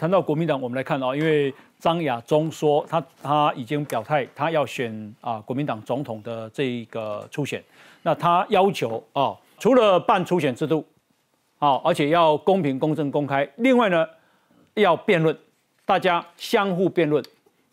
谈到国民党，我们来看啊，因为张亚中说他他已经表态，他要选啊国民党总统的这个初选，那他要求啊，除了办初选制度啊，而且要公平、公正、公开，另外呢要辩论，大家相互辩论，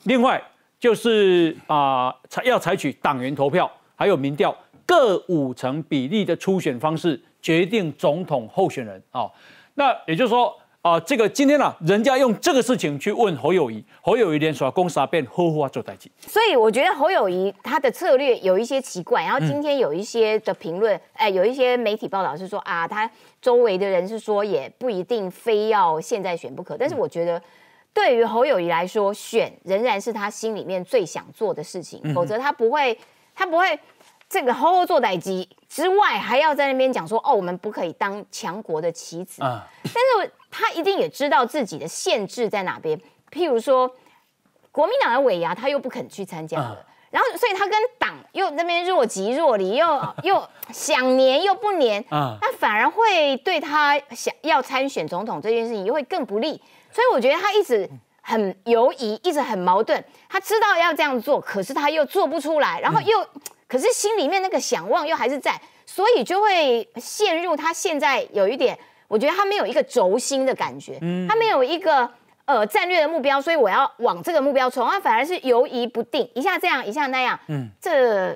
另外就是啊采要采取党员投票还有民调各五成比例的初选方式决定总统候选人啊，那也就是说。啊，这个今天呢，人家用这个事情去问侯友谊，侯友谊连说公司啊变呵呵啊做代机，所以我觉得侯友谊他的策略有一些奇怪。然后今天有一些的评论，哎，有一些媒体报道是说啊，他周围的人是说也不一定非要现在选不可，但是我觉得对于侯友谊来说，选仍然是他心里面最想做的事情，否则他不会他不会这个呵呵做代机。之外，还要在那边讲说：“哦，我们不可以当强国的棋子。”但是他一定也知道自己的限制在哪边。譬如说，国民党的尾牙，他又不肯去参加了，然后，所以他跟党又那边若即若离，又又想黏又不黏，那他反而会对他想要参选总统这件事情又会更不利。所以我觉得他一直很犹疑，一直很矛盾。他知道要这样做，可是他又做不出来，然后又。可是心里面那个想望又还是在，所以就会陷入他现在有一点，我觉得他没有一个轴心的感觉，嗯，他没有一个呃战略的目标，所以我要往这个目标冲，他反而是犹疑不定，一下这样一下那样，嗯，这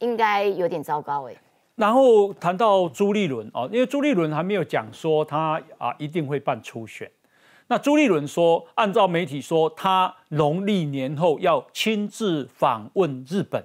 应该有点糟糕哎。然后谈到朱立伦哦，因为朱立伦还没有讲说他啊一定会办初选，那朱立伦说，按照媒体说，他农历年后要亲自访问日本。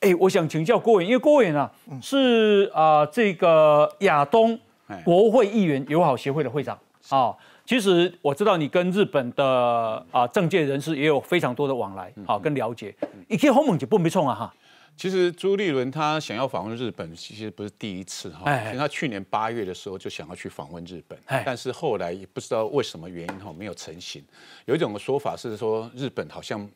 哎，我想请教郭远，因为郭远呢是啊，这个亚东国会议员友好协会的会长啊。其实我知道你跟日本的啊政界人士也有非常多的往来啊，跟了解。一些红门就不没错啊哈。其实朱立伦他想要访问日本，其实不是第一次哈。他去年八月的时候就想要去访问日本，但是后来也不知道为什么原因哈，没有成型。有一种说法是说日本好像。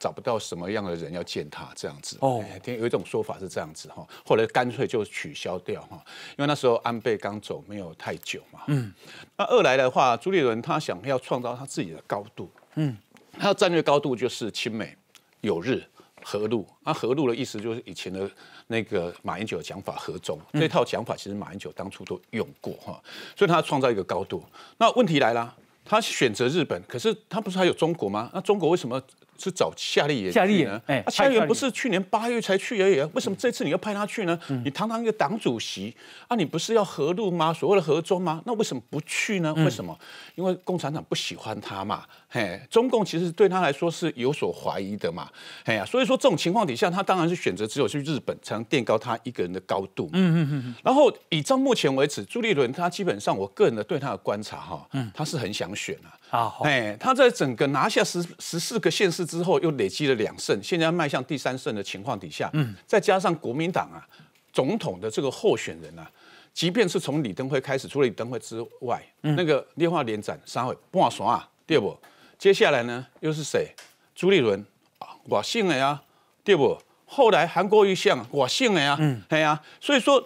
找不到什么样的人要见他这样子哦，有一种说法是这样子哈，后来干脆就取消掉哈，因为那时候安倍刚走没有太久嘛。嗯，那二来的话，朱立伦他想要创造他自己的高度，嗯，他的战略高度就是亲美、友日、合陆。那合陆的意思就是以前的那个马英九的讲法，合中这套讲法其实马英九当初都用过哈，所以他创造一个高度。那问题来了，他选择日本，可是他不是还有中国吗？那中国为什么？是找夏立言去呢？哎，夏立言不是去年八月才去而已，为什么这次你要派他去呢？你堂堂一个党主席啊，你不是要合路吗？所谓的合中吗？那为什么不去呢？为什么？因为共产党不喜欢他嘛，嘿，中共其实对他来说是有所怀疑的嘛，哎呀，所以说这种情况底下，他当然是选择只有去日本才能垫高他一个人的高度。嗯嗯嗯。然后以到目前为止，朱立伦他基本上，我个人的对他的观察哈，他是很想选啊。啊，哎，他在整个拿下十十四个县市之后，又累积了两胜，现在迈向第三胜的情况底下，嗯，再加上国民党啊，总统的这个候选人啊，即便是从李登辉开始，除了李登辉之外，那个连化连斩三位，我爽啊，对不？接下来呢又是谁？朱立伦啊，我信了呀，对不？后来韩国瑜相，我信了呀，嗯，哎呀，所以说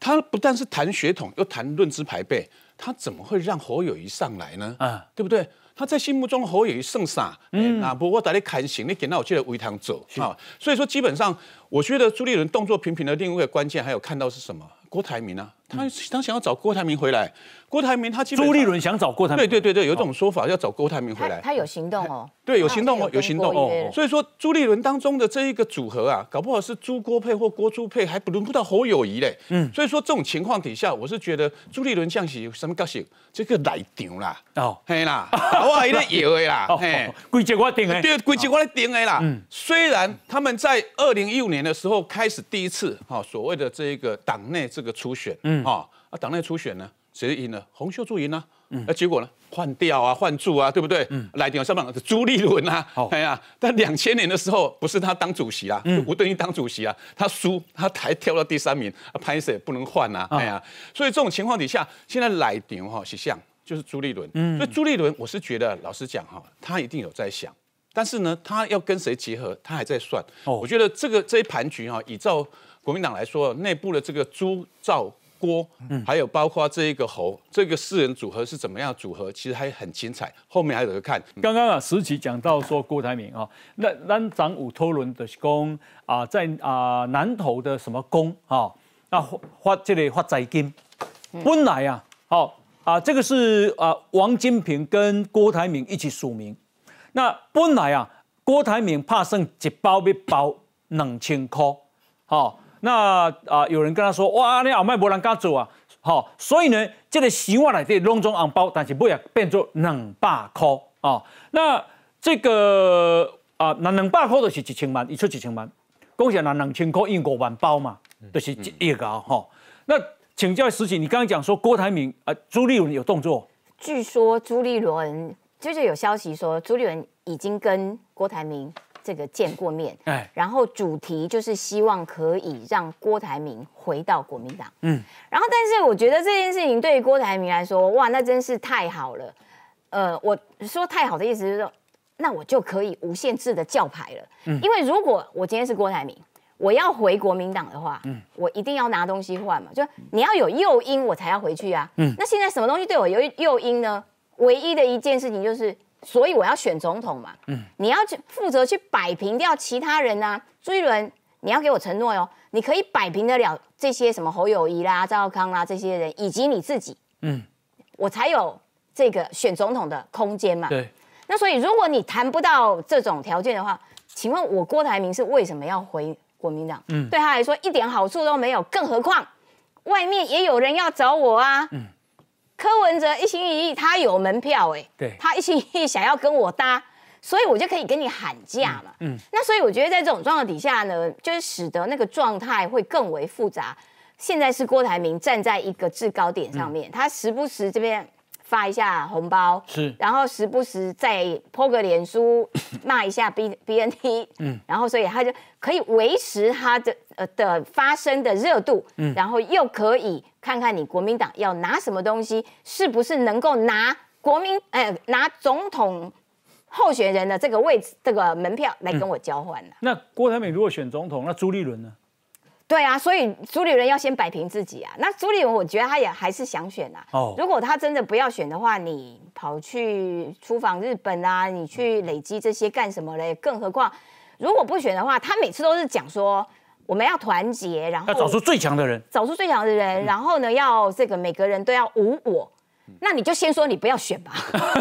他不但是谈血统，又谈论资排辈。他怎么会让侯友谊上来呢？对不对？他在心目中侯友谊胜啥？嗯，那不我带你砍行，你给到我就来围塘走啊！所以说，基本上我觉得朱立伦动作频频的另外一个关键，还有看到是什么？郭台铭啊。他他想要找郭台铭回来，郭台铭他其实朱立伦想找郭台铭，对对对对，有一种说法要找郭台铭回来。他有行动哦，对，有行动哦，有行动哦。所以说朱立伦当中的这一个组合啊，搞不好是朱郭配或郭朱配，还轮不到侯友谊嘞。嗯，所以说这种情况底下，我是觉得朱立伦像是什么高兴，这个来场啦，哦，嘿啦，我系咧摇嘅啦，嘿，规则我定嘅，对，规则我咧定嘅啦。嗯，虽然他们在二零一五年的时候开始第一次哈所谓的这一个党内这个初选，嗯。哦，啊党内初选呢，谁赢了？洪秀柱赢啦，嗯，啊结果呢，换掉啊，换柱啊，对不对？嗯，来鼎什么？朱立伦啊，哎呀，但两千年的时候不是他当主席啦，吴敦义当主席啊，他输，他才跳到第三名，啊，潘也不能换啊，哎呀，所以这种情况底下，现在来鼎哈形象就是朱立伦，嗯，所以朱立伦，我是觉得老实讲哈，他一定有在想，但是呢，他要跟谁结合，他还在算。哦，我觉得这个这一盘局哈，以照国民党来说，内部的这个朱赵。郭，嗯，还有包括这一个侯，这个四人组合是怎么样组合？其实还很精彩，后面还有得看。刚刚啊，石奇讲到说郭台铭啊，那咱长午托论的是啊，在啊南投的什么宫啊，那发这个发财金。本来啊，好啊，这个是啊王金平跟郭台铭一起署名。那本来啊，郭台铭怕剩一包一包两千块，哈。那啊，有人跟他说：“哇，你阿麦无人敢做啊！”好，所以呢，这个希望来得拢中红包，但是不要变做两百块啊。那这个啊，那两百块就是一千万，一出一千万，恭喜那两千块用五万包嘛，就是亿个啊。哈，那请教石锦，你刚刚讲说郭台铭啊，朱立伦有动作？据说朱立伦就是有消息说，朱立伦已经跟郭台铭。这个见过面，哎，然后主题就是希望可以让郭台铭回到国民党，嗯，然后但是我觉得这件事情对郭台铭来说，哇，那真是太好了，呃，我说太好的意思就是说，那我就可以无限制的叫牌了，嗯，因为如果我今天是郭台铭，我要回国民党的话，嗯，我一定要拿东西换嘛，就你要有诱因我才要回去啊，嗯，那现在什么东西对我有诱因呢？唯一的一件事情就是。所以我要选总统嘛，嗯，你要负责去摆平掉其他人啊，朱一伦，你要给我承诺哟，你可以摆平得了这些什么侯友谊啦、赵少康啦这些人，以及你自己，嗯，我才有这个选总统的空间嘛，对。那所以如果你谈不到这种条件的话，请问我郭台铭是为什么要回国民党？嗯，对他来说一点好处都没有，更何况外面也有人要找我啊，嗯。柯文哲一心一意，他有门票哎，对，他一心一意想要跟我搭，所以我就可以跟你喊价嘛。嗯，那所以我觉得在这种状况底下呢，就是使得那个状态会更为复杂。现在是郭台铭站在一个制高点上面，他时不时这边。发一下红包，是，然后时不时再泼个脸书，骂一下 B B N T，嗯，然后所以他就可以维持他的呃的发声的热度，嗯，然后又可以看看你国民党要拿什么东西，是不是能够拿国民呃拿总统候选人的这个位置这个门票来跟我交换呢？那郭台铭如果选总统，那朱立伦呢？对啊，所以朱立伦要先摆平自己啊。那朱立伦，我觉得他也还是想选啊。哦，如果他真的不要选的话，你跑去出访日本啊，你去累积这些干什么嘞？更何况，如果不选的话，他每次都是讲说我们要团结，然后找出最强的人，找出最强的人，然后呢，要这个每个人都要无我。那你就先说你不要选吧。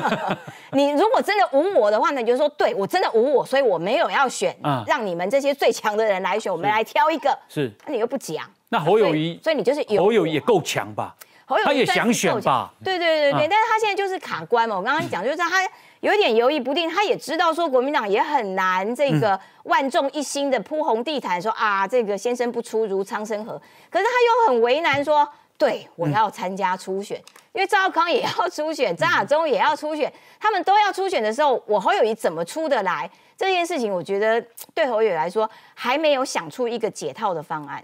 你如果真的无我的话呢，你就说对我真的无我，所以我没有要选，让你们这些最强的人来选，我们来挑一个。是，那你又不讲？那侯友谊，所以你就是侯友也够强吧？侯友他也想选吧？对对对对，但是他现在就是卡关嘛。我刚刚讲就是他有一点犹豫不定，他也知道说国民党也很难这个万众一心的铺红地毯，说啊这个先生不出如苍生河，可是他又很为难说。对，我要参加初选，因为赵康也要初选，张亚中也要初选，他们都要初选的时候，我侯友谊怎么出得来？这件事情，我觉得对侯友来说，还没有想出一个解套的方案。